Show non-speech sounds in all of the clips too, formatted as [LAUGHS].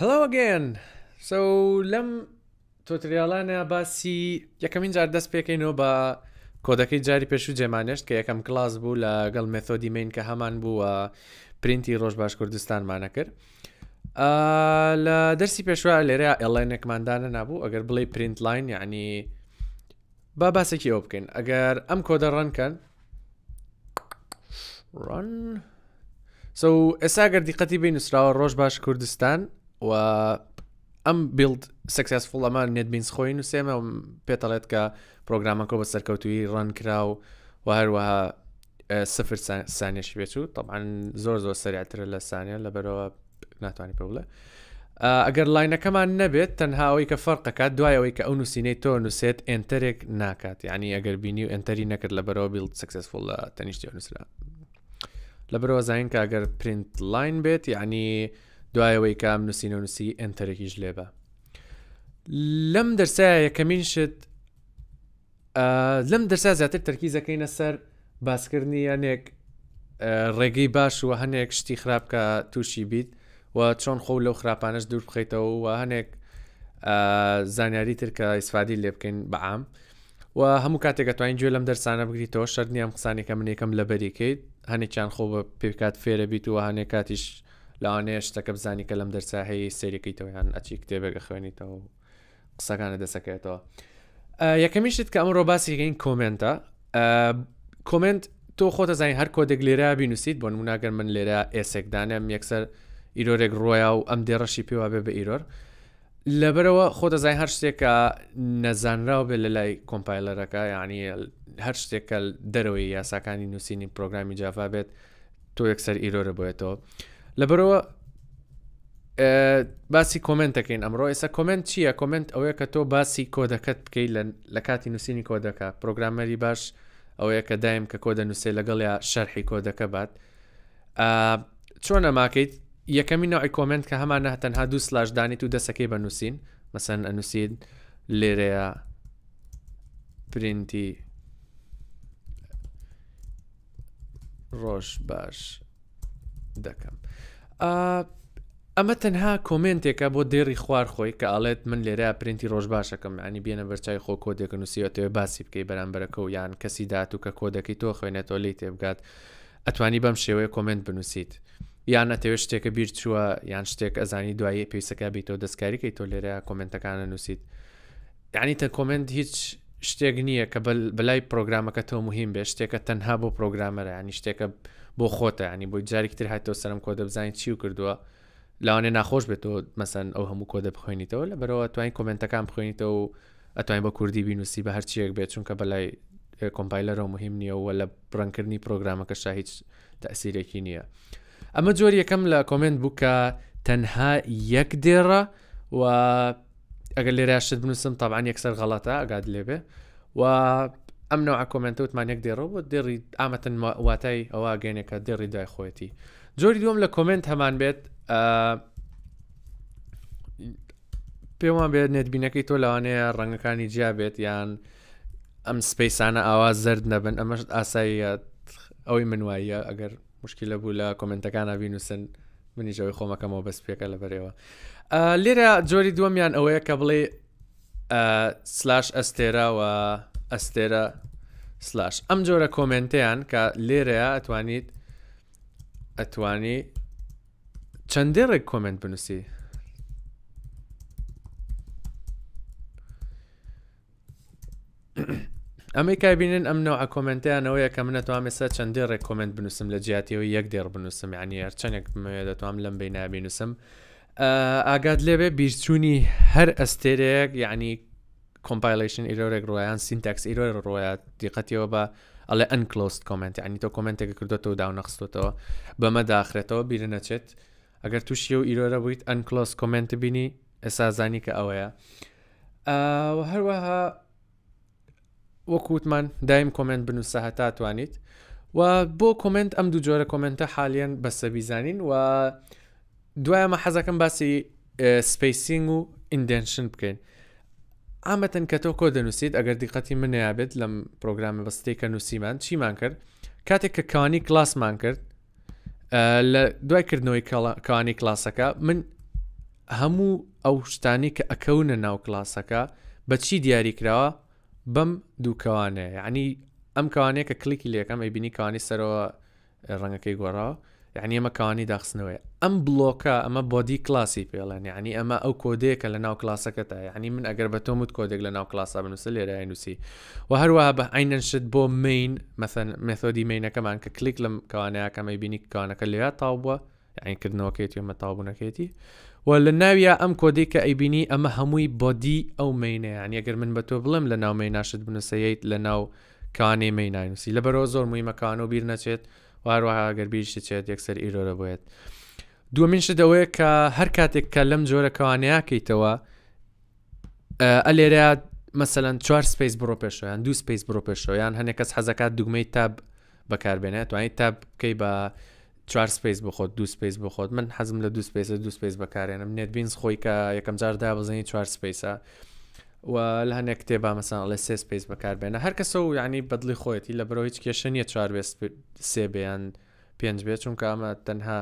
Hello again! So لەم تۆتریالانە باسی یەکەمین جار دەست پێکەینەوە بە کۆدەکەی جاری پێش و جێمانشت کە یەکەم کلاس بوو لە گەڵ مێتۆدی مین کە هەمان بووە پرینتی ڕۆژ باش کوردستانمانە کرد. لە دەرسی پێشوە لێرە ئەڵێنێکماندانە نبوو ئەگەر بڵێ پرینت لاین یعنی با باسێکی ئەو بکەین ئەگەر ئەم کۆدە ڕەنکەن ڕەن سو ئێسا گەردیقەتی بین نووسراوە ڕۆژ باش کوردستان و ئەم بیلد سکسسفڵ ئەمان نێتبینس خۆین و سێمە پێتەڵێت کە پرۆگرامەکە بە سەرکەوتوی ڕەن کرا و و هەروەها سفر سانیش بێت و طبعاان زۆر زۆر سریعتر لە سانیە لە بەرەوە ناتوانانی پێ بڵێ ئەگەر لاینەکەمان نەبێت تەنهاەوەی کە فەرقەکە دوایەوەی کە ئەو نووسینەی تۆ نووسێت ئەتەرێک ناکات ینی ئەگەر بینی و ئەتەری نەکرد لە بەرەوە بیلد سکسسفڵ لە تەنیشتی نووسرا لە بەرەوە زین کە ئەگەر پرینت لاین بێت یعنی دوایەوەی کام نووسینە نووسی ئەتەرەکیش لێبە لەم دەرسایە یەکەمینشت لەم دەرسا زیاتر تەرکیزەکەینە سەر باسکردنی یانێک ڕێگەی باش و هەنێک شتی خراپکە تووشی بیت و چۆن خۆ لەو خراپانش دوور بخیتەوە و هەنێک زانیاری ترکە ئیسفادی لێ بکەین بەعام و هەموو کاتێک ئەتوانین گوێ لەم دەرسانە بگریتەوە شەرنی ئەم قسانێکە منێکم لەبەریکەیت هەنێکیان خۆ بە پێکات فێرە بیت و هەنێک کاتیش لەوانەیە شتەکە بزانی کە لەم دەرسا هەیە سێریەکەیتەوەیان ئەچی کتێبێکە خوێنیتەوە قسەکانە دەسەکەێتەوە یەکەمیشت کە ئەمڕۆ باسیگەین کۆمنتە کۆمنت تۆ خۆتە زانانی هەر کۆدێک لێرا بینوسیت بۆ نموناگەر من لێرە ئێسێکدانم یەکسەر ئیرۆرێک ڕۆیا و ئەم دێڕەشی پێوا بێ بە ئیرۆر لەبەرەوە خۆتە زای هەر شتێکە نەزانراو بێت لە لای کۆمپایلەرەکە ینی هەر شتێکە دەرەوەی یاساکانی نووسینی پرۆگرامی جاافا بێت تۆ یەکسەر ئیرۆرە بێتەوە. لەبەرەوە باسی کۆمنتەکەین ئەمڕۆ ئێستا کۆمنت چییە کۆمنت ئەوەیە کە تۆ باسی کۆدەکەت بکەیت لە کاتی نووسینی کۆدەکە پرۆگرامەری باش ئەوەیە کە دایم کە کۆدە نووسێ لەگەڵ یا شەرحی کۆدەکە بات چۆن ئەماکەیت یەکەمی ناوی کۆمنت کە هەمانە تەنها دو سلاشدانیت و دەسەکەی بەنووسین مەسەن ئەنووسید لێرەیە پرینتی ڕۆژ باش دەکەم ئەمە تەنها کۆمنتێکە بۆ دێری خوار خۆی کە ئاڵێت من لێرە پرینتی ڕۆژ باشەکەم ینی بێنە بەرچای خۆ کۆدێکن نووسیەوە باسی بکەی بەرامبەرەکە و یان کەسی دات و کە کۆدەکەی تۆ خوێنێتەوە لی تێبگات ئەتوانی بەم شێوەیە کۆمنت بنووسیت. یان ئەتەوێت شتێکە بیر چووە یان شتێک ئەزانی دوایی پێویستەکە بیتەوە دەستکاریکەی تۆ لێرە کۆمنتەکانە نووسیت. یعنی تە کۆمنت هیچ شتێک نییە کە بەلای پرۆگرامەکە تۆ مهم بێ شتێکە تەنها بۆ پرۆگرامەرە ینی شتێکە بۆ خۆتە ینی بۆی جارێکتر هاتەوە سەرم کۆ دەبزانین چی و کردووە لاوانێ ناخۆش بێت تۆ مەسەن ئەو هەموو کۆدە بخوێنیتەوە لە بەرەوە توانین کمنتەکان بخوێنیتەوە و ئەتوانین بە کوردی بینوسی بە هەرچیەک بێت چونکە بەلای کۆمپایلەرەوە مهم نییەوە لە بڕنکردنی پرۆگرامەکەشا هیچ تەسیرێکی نییە. ئەمە جۆری یەکەم لە کۆمنت بووکە تەنها یەک دێڕە و ئەگەر لێراشت بنووسم تاوان یەکسەر غەڵاتە ئەگات لێبێ و ئەم نەوە کۆمنتە وتمانێک دێڕەوە بۆ دێڕی ئامەتەن واتای ئەوە گەێنێکە دێڕی دای خۆەتی جۆری دووەم لە کۆمنت هەمان بێت پێوان بێت نێتبینەکەی تۆ لەوانەیە ڕنگەکانی جیا بێت یان ئەم سپیسانە ئاوا زرد نەبن ئەمەش ئاساییە ئەوەی منوایە ئەگەر مشکلە بوو لە کۆمنتەکانە بینوسن منیژەوەی خۆمەکەمەوە بەس پێکە لە بەرەوە لێرە جۆری دووەمیان ئەوەیە کە بڵێ سلاش ئەستێرا و ئەستێرە سلاش ئەم جۆرە کۆمنتیان کە لێرەیە ئەتوانیت ئەتوانی چەندێ ڕێک کۆمنت بنووسی ئەمریکای بینن ئەمنەوە ئەکۆمنتیانەوەیە کە منەتوان ێستا چەندێ ڕێکۆمنت بنووسم لە جیاتیەوە یەک دێڕ بنووسم ینی هەرچەندێک بمەوێ دەتوانم لەم بین نابینوسم ئاگات لێبێ بیرچوونی هەر ئەستێرەیەک یعنی کۆمپایلشن ئیرۆێک ڕۆیان سینتەکس ئیرۆ ڕۆیە دیقەتەوە بە ئەلێ ئەنکلۆست کمنت ینی تۆ کمنتێک کردوەوە داو نەخستوتەوە بەمە داخرێتەوە بیرە نەچێت ئەگەر تووشی و ئیرۆرە بوویت ئەنکلۆس کمنت بینی ئێسازانی کە ئەوەیە هەروەها وەکووتمان دایم کۆمنت بنووسە هەتا توانیت و بۆ کۆمنت ئەم دوو جۆرە کۆمنتە حالیان بەسە بیزانین و دوایەمە حەزەکەم باسی سپیسینگ و ئیندنشن بکەین ئامەتەن کە تۆ کۆ دەنووسیت ئەگەر دیقەتی منیابێت لەم پرۆگرامی بەستەی کە نووسیمان چیمان کرد کاتێک کە کانی کلاسمان کرد لە دوایکردنەوەی کانی کلاسەکە من هەموو ئەو شتانی کە ئەکەونە ناو کلاسەکە بەچی دیاریکراوە بەم دووکەوانێ ینی ئەم کاوانەیە کە کلیکی لێکەم ئەی بینی کانی سەرەوە ڕەنگەکەی گۆڕا یعنی ئەمە کانی داخستنەوەی ئەم بلۆکە ئەمە بۆدی کلاسی پێڵێن ینی ئەمە ئەو کۆدێکە لە ناو کلاسەکەتە ینی من ئەگەر بە تۆمت کۆدێک لە ناو کلاسا بنووسە لێرە نووسی و هەروەها بە ئاینەنشت بۆ مین مەثەن مێثۆدی مینەکەمان کە کلیک لەم کاوانەیە کەمەی بینی کانەکە لێرە تاو بووە ئەینکردنەوەکەیتی ئەمە تابوونەکەیتی و لە ناویە ئەم کۆدی کە ئەیبینی ئەمە هەمووی بۆدی ئەو مینەیان یەگەر من بە تۆ بڵم لە ناو میناشت بنووسەیت لە ناو کانێ میناینوسی لە بەرەوە زۆر مووی مەکان و بیر نەچێت واروەها گەر بیرشت چێت یەکسەر ئیرۆرە بێت دومینش دەوەیە کە هەر کاتێک کە لەم جۆرە کەوانەیەکەیتەوە ئەلێرە مثلەن چوار سپیس بڕۆ پێشۆیان دو سپیس بڕۆ پێشۆیان هەنێک کەس حەزەکات دوگمەی تاب بەکاربێنێت توانیت تاب بکەی بە چوار سپیس بخۆت دو سپیس بخۆت من حەزم لە دو سپیس دو سپیس بەکارێنم نێت بینس خۆی کە یەکەم جار دابزنی چوار سپیسە لە هەنێک کتێبا مەسان لە سێ سپیس بەکاربێنە هەر کەسە و ینی بەدلی خۆیەتی لە بەرەوە هیچ کێشە نیە چوار سێ بیان پێنج بێت چونکە ئەمە تەنها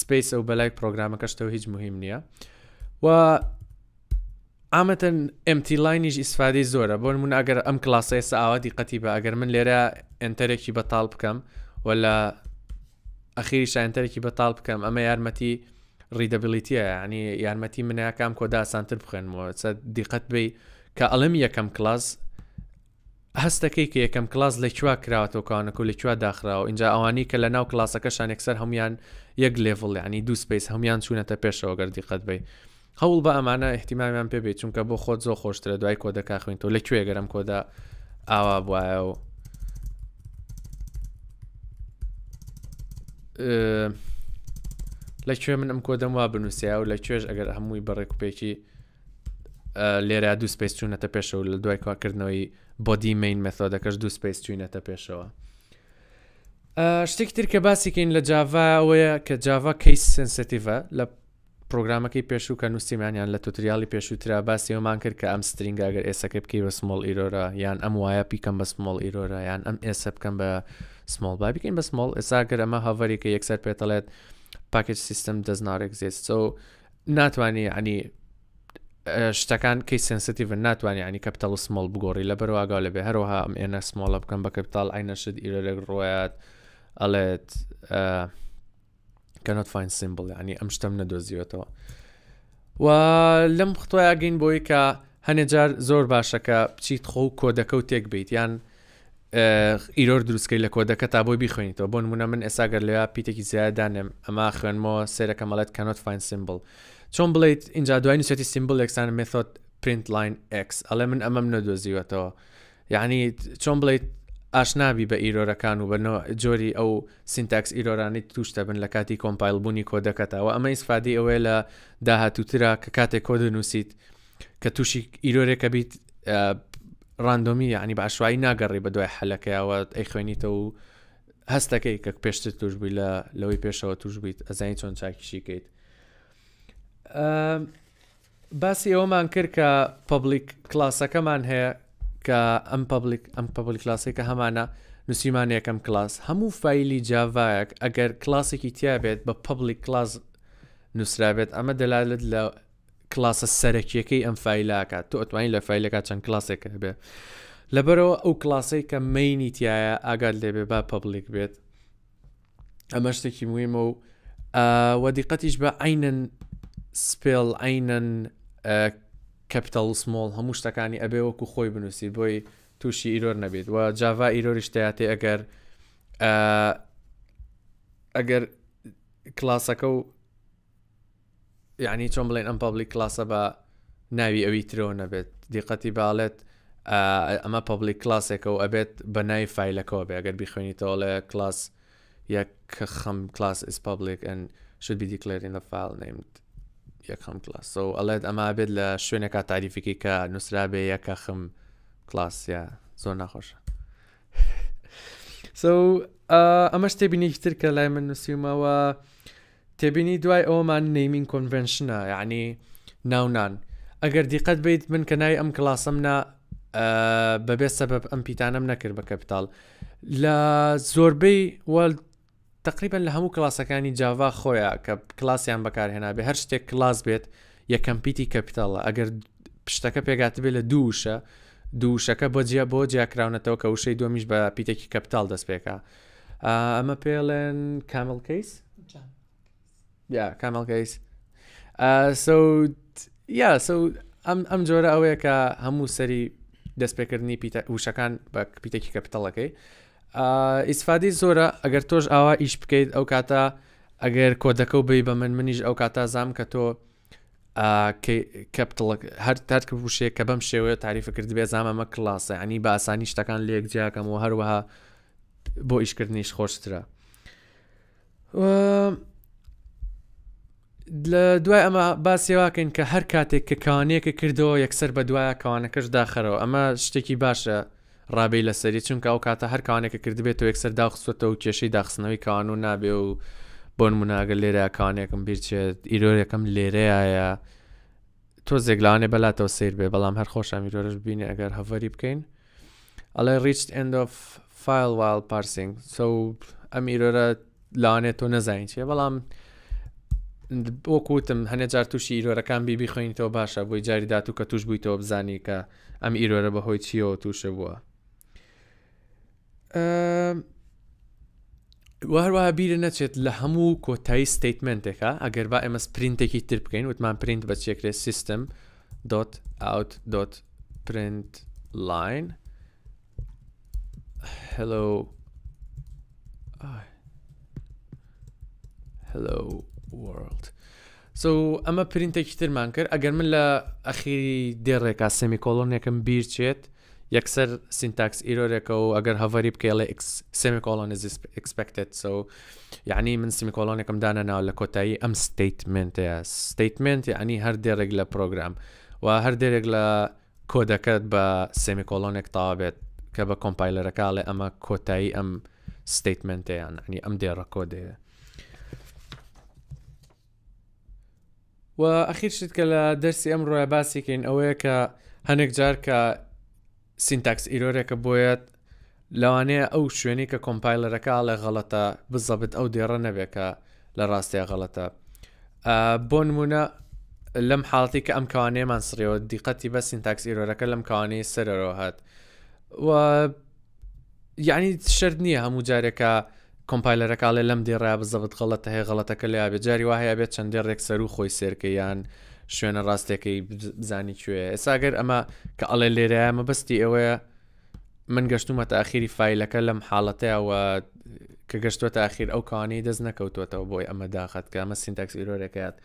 سپیس ئەو بەلای پرۆگرامەکەشتەوە هیچ مهم نییە و ئامەتەن ئەمتی لاینیش ئیسفادی زۆرە بۆ من ئەگەر ئەم کلاسە ئێستا ئاوا دیقەتی بە ئەگەر من لێرە ئەنتەرێکی بەتال بکەم وە لە ئەخیری شایەنتەرێکی بەتال بکەم ئەمە یارمەتی ڕیدەبلیتیە ینی یارمەتی منیاکام کۆدا ئاسانتر بخێنمەوە چە دیقەت بی کە ئەڵم یەکەم کلاس هەستەکەی کە یەکەم کلاس لە چوا کراوەتەوەکانەکو لە چوا داخراوە اینجا ئەوانی کە لە ناو کلاسەکەشان یەکسەر هەمویان یەک لێڤڵ ینی دو سپیس هەمویان چوونەتە پێشەوە گەردی قەت بی هەوڵ بە ئەمانە احتیمامیان پێبێت چونکە بۆ خۆت زۆ خۆشترە دوای کۆدەکە خوێن تۆ لەکوێ گەرم کۆدا ئاوا بواە و لەکوێ من ئەم کۆدەم وا بنووسیا و لە کوێش ئەگەر هەمووی بەڕێکوپێکی لێرە دوو سپیس چوونەتە پێشەوە لە دوای کواکردنەوەی بۆدی مین مەثۆدەکەش دوو سپیس چوینەتە پێشەوە شتێکتر کە باسیکەین لە جاڤەیە کە جاڤ کەیس سنسەتیڤە لە پرۆگرامەکەی پێشوو کە نووسیمانیان لە تۆتریالی پێشووترا باسی ئەومان کرد کە ئەم سترینگاگەر ئێسەکە بکەی بە سمۆڵ ئیرۆرە یان ئەم وایە پیکەم بە سمۆڵ ئیرۆرە یان ئەم ئێسە بکەم بە سمال با بکەین بە سمال ئێساگەر ئەمە هەڤەرێکە یەکسەر پێتەڵێت پاکج سیستم دەزنارێک زیێت سۆ ناتوانانی ئەنی شتەکان کەی سنسیتیڤ ناتوانانی ینی کەپتەڵ سمال بگۆڕی لە بەرواگا لەبێ هەروەها ئەم ئێنە سمالە بکەم بە کەپتال ئاینەشت ئیرەرێک ڕۆیات ئەڵێت کەنت فین سیمبل ینی ئەم شتم نەدۆزیوێتەوە و لەم ختۆیاگەین بۆی کە هەنێجار زۆر باشەکە بچیت خۆ کۆدەکە و تێک بیت یان ئیرۆر دروستکەی لە کۆدەکە تا بۆی بخوێنیتەوە بۆ نمونە من ئێساگەر لەوە پیتێکی زیادانم ئەما خوێنمەوە سێرەکە مەڵێت کەنۆت فین سمبل چۆن بڵیت اینجا دوای نووسەتی سیمبل ئەکسان مێتۆت پرینت لاین ئەکس ئەڵێ من ئەمەم نەدۆزیوەتەوە یعنی چۆن بڵیت ئاشنابی بە ئیرۆرەکان و بەنەوە جۆری ئەو سینتاکس ئیرۆرانی تووشتە بن لە کاتی کۆمپایل بوونی کۆدەکەتەوە ئەمە ئیسفادی ئەوەیە لە داهاتووترا کە کاتێک کۆ دەنووسیت کە تووشی ئیرۆرێکە بیت ڕاندۆمی ینی باشوایی ناگەڕی بە دوای حەلەکەیاوە ئەی خوێنیتەوە و هەستەکەی کە پێشتر توش بووی لە لەوەی پێشەوە توش بیت ئەزانی چۆن چاکیشیکەیت باسی ئەومان کرد کە پبلیک کلاسەکەمان هەیە کە ئەم پبلیک ئەم پبلیک کلاسێککە هەمانە نووسیمان یەکەم کلاس هەموو فیلی جاڤایەک ئەگەر کلاسێکی تیا بێت بە پبلیک کلاس نووسرابێت ئەمە دەلالت لە کلاسە سەرەکیەکەی ئەم فیللاکە تو ئەتوانین لە فیلەکە چەند کلاسێکە بێ لەبەرەوە ئەو کلاسەی کە مینی تایە ئاگات لێبێ با پبلیک بێت ئەمە شتێکی مویمە و وە دیقەتیش بە عینەن سپێل عینەن کەپتال سمۆڵ هەموو شتەکانی ئەبێ وەکو خۆی بنووسی بۆی تووشی ئیرۆر نەبێت و جاوا ئیرۆریش تایاتێ ئەگەر ئەگەر کلاسەکە و یعنی چۆن بڵێن ئەم پبلیک کلاسە بە ناوی ئەوی ترەوە نەبێت دیقەتی باڵێت ئەمە پبلیک کلاسێکە و ئەبێت بە ناوی فیلەکەەوە بێ ئەگەر بیخوێنیتەوە لە کلاس یەک خەم کلاس ئیس پبلیک ئەن should be declared in the file named یەکەم کلاس و ئەڵێت ئەما بێت لە شوێنێکا تاریفیکی کە نووسرا بێ یەکە خم کلاسیە زۆر ناخۆشە سو [LAUGHS] ئەمە شتێبینی هیتر کە لای من نووسیمەوە تێبینی دوای ئەومان نەیمین کۆنڤنشنە یعنی ناونان ئەگەر دیقەت بیت من کە نای ئەم کلاسمنا بەبێ سەبب ئەم پیتانم نەکرد بە کەپتال لە زۆربەی وەل تقریبا لە هەموو کلاسەکانی جاوا خۆیە کە کلاسیان بەکارهێنا بێ هەر شتێک کلاس بێت یەکەم پیتی کەپیتاڵە ئەگەر پشتەکە پێگات بێت لە دووشە دووشەکە بۆ جیا بۆ جیاکراونەتەوە کە وشەی دومیش بە پیتێکی کەپتال دەست پێکە ئەمە پێڵێن کامل کەیس؟ yeah camel case uh, so yeah so ئەم ئەم جۆرە ئەوەیە کە هەموو سەری دەستپێکردنی وشەکان بە پیتێکی کەپتەڵەکەی ئیسفادی زۆرە ئەگەر تۆش ئاوا ئیش بکەیت ئەو کاتە ئەگەر کۆدەکە و بی بە من منیش ئەو کاتە زام کە تۆ کەپتڵک هەر تارکە بوشێ کە بەم شێوەیە تاریفەکرد بێ زامەمە کلاسە ینی بە ئاسانی شتەکان لێک جیاکەم و هەروەها بۆ ئیشکردنیش خۆشترە. لە دوای ئەمە باسیێواکەین کە هەر کاتێک کە کانەیەکە کردەوە یەکسەر بە دوایە کەوانەکەش داخەرەوە ئەمە شتێکی باشە ڕابی لەسەری چونکە ئەو کاتە هەر کانێکە کردبێت و یەکسەر داخستێتە و کێشەی داخستنەوەی کانون نابێ و بۆن مناگە لێرە کانێکم بیرچێت ئیرۆریەکەم لێرەیە تۆ زێگلانێ بەلاتەوە سیر بێ بەڵام هەر خۆشە میرۆرش بینێ ئەگەر هەڤری بکەین ئەڵێ ریچت end of فایل وال پارسنگ سو ئەم ئیرۆرە لاانێت تۆ نەزانین چێ بەڵام وەکوتم هەنە جار تووشی ئیرۆرەکان بیبی خوێنیتەوە باشە بۆی جاری داات و کە توش بوویتەوە بزانی کە ئەم ئیرۆرە بەهۆی چیەوە تووشە بووە هەروەها بیرە نەچێت لە هەموو کۆتایی ستیتمنتێکە ئەگەر با ئێمە پرینتێکی تر بکەین وتمان پرینت بە چێکرێ سیستم .out.print line hello hello world. سو ئەمە پرینتێکی ترمان کرد ئەگەر من لە ئەخیری دێڕێکا سمی کۆلۆنێکم بیرچێت یەکسەر سینتاکس ئیرۆرێکە و ئەگەر هەڤری بکەڵێ سمی کۆلۆنیزیکسپکتێت سو یعنی من سمی کۆلۆنێکم دانەناو لە کۆتایی ئەم ستیتمنتەیە ستیتمنت ینی هەر دێرێک لە پرۆگرام و هەر دێرێک لە کۆدەکەت بە سمی کۆلۆنێک تاوابێت کە بە کۆمپایلەرەکە لێ ئەمە کۆتایی ئەم ستیتمنتەیان ئەنی ئەم دێڕە کۆدەیە و ئەخیر شت کە لە دەرسی ئەم ڕۆە باسیکەین ئەوەیە کە هەنێک جار کە سینتاکس ئیرۆرێکە بۆیەت لەوانەیە ئەو شوێنی کە کۆمپایلەرەکە لە غەڵەتە بزەبت ئەو دێڕە نەبێکە لە ڕاستەیە غەڵەتە بۆ نمونە لەم حاڵتی کە ئەم کاوانەیەمان سڕیەوە دیقەتی بە سینتاکس ئیرۆرەکە لەم کاوانەی سەرەوە هات و یعنی شرد نییە هەموو جارێکە کۆمپایلەرەکڵێ لەم دێڕای بزەبت غەڵەتە هەیە غەڵەتەکە لە یاابێت جاری وهەیە بێت چەندێ ڕێکسەر و خۆی سێرکەیان شوێنە ڕاستێکەکەی بزانی کوێ ئێساگەر ئەمە کە ئەڵێ لێرەیە مە بەستی ئەوەیە من گەشتومە تاخیری فیلەکە لەم حاڵەتەوە کە گەشتوە تاخیر ئەو کانەی دەست نەکەوتوێتەوە بۆی ئەمە داخەت کە ئەمە سینتەکس ئیرۆرەکەات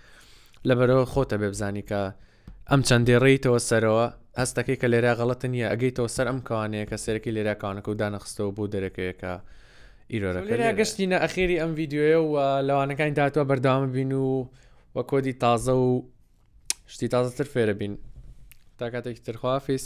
لەبەرەوە خۆتە بێ بزانی کە ئەم چەندێ ڕێیتەوە سەرەوە هەستەکەی کە لێرا غەڵەت نییە ئەگەیتەوە سەر ئەم کانەیە کە سەرەکی لێراکانەکە و دانەخستەوە بۆ دەرەکەیەکە ئیرۆرەکە گەشتینە ئەخێری ئەم یددیوە و لەوانەکانی داهاتوە بەردامە بین و وە کۆدی تازە و شتی تازەتر فێرە بین تا کاتێکی ترخوافیس.